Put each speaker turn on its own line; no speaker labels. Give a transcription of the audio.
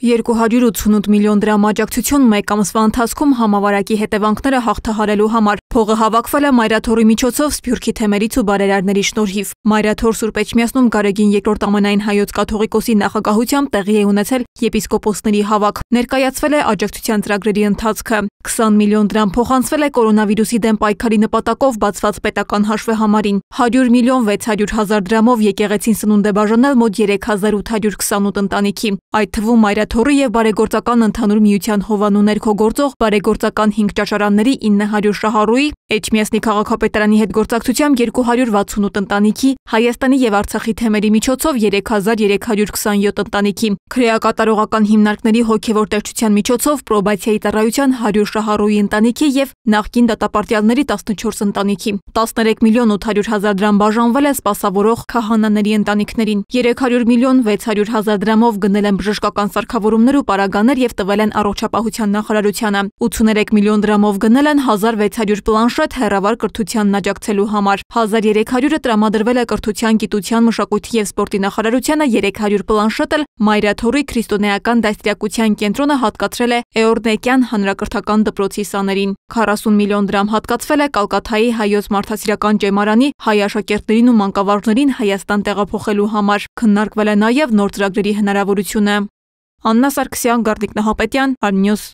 288 միլիոն դրամ աջակցություն մեկ ամսվա ընթացքում համավարակի հետևանքները հաղթահարելու համար։ Փողը հավաքվել է Մայրաթորի միջոցով Սփյուռքի թեմերից ու բարերարների շնորհիվ։ Մայրաթոր Սուրբ Էջմիածնում Գարեգին II ամենայն հայոց կաթողիկոսի նախագահությամբ տեղի է ունեցել եպիսկոպոսների հավաք։ Ներկայացվել է աջակցության ծրագրերի ընթացքը։ 20 միլիոն դրամ փոխանցվել է կորոնավիրուսի դեմ պայքարի նպատակով բացված պետական հաշվեհամարին։ 100 միլիոն 600 հազար դրամով եկեղեցին սնունդ է բաժանել մոտ 3828 ընտանիքի։ Այդ թվում Մայրաթորի եւ բարեգործական ընդհանուր միության հովանու ներքո գործող բարեգործական 5 ճաշարանների 900 շահառու Կոյի, Էջմիածնի քաղաքապետարանի հետ գործակցությամբ 268 ընտանիքի Հայաստանի եւ Արցախի թեմերի միջոցով 3327 ընտանիքի քրեակատարողական հիմնարկների հոգեվոր տեղչության միջոցով պրոբացիայի ծառայության 100 շահառուի ընտանիքի եւ նախկին դատապարտյալների 14 ընտանիքի 13 միլիոն 800 հազար դրամ բաժանվել է սպասավորող քահանաների ընտանիքներին 300 միլիոն 600 հազար դրամով գնել են բժշկական սարքավորումներ ու պարագաներ եւ տվել են առողջապահության նախարարությանը 83 միլիոն դրամով գնել են 1600 պլանշետ հերավար կրթությանն աջակցելու համար։ 1300-ը տրամադրվել է կրթության, գիտության, մշակույթի և սպորտի նախարարությանը, 300 պլանշետ էլ Մայրաթորի քրիստոնեական դաստիարակության կենտրոնը հատկացրել է Էորնեկյան հանրակրթական դպրոցի սաներին։ 40 միլիոն դրամ հատկացվել է Կալկաթայի հայոց մարդասիրական ճեմարանի հայ աշակերտներին ու մանկավարժներին Հայաստան տեղափոխելու համար։ Քննարկվել է նաև նոր ծրագրերի հնարավորությունը։ Աննա Սարգսյան, Գարդիկ Նահապետյան, Արմնյուս։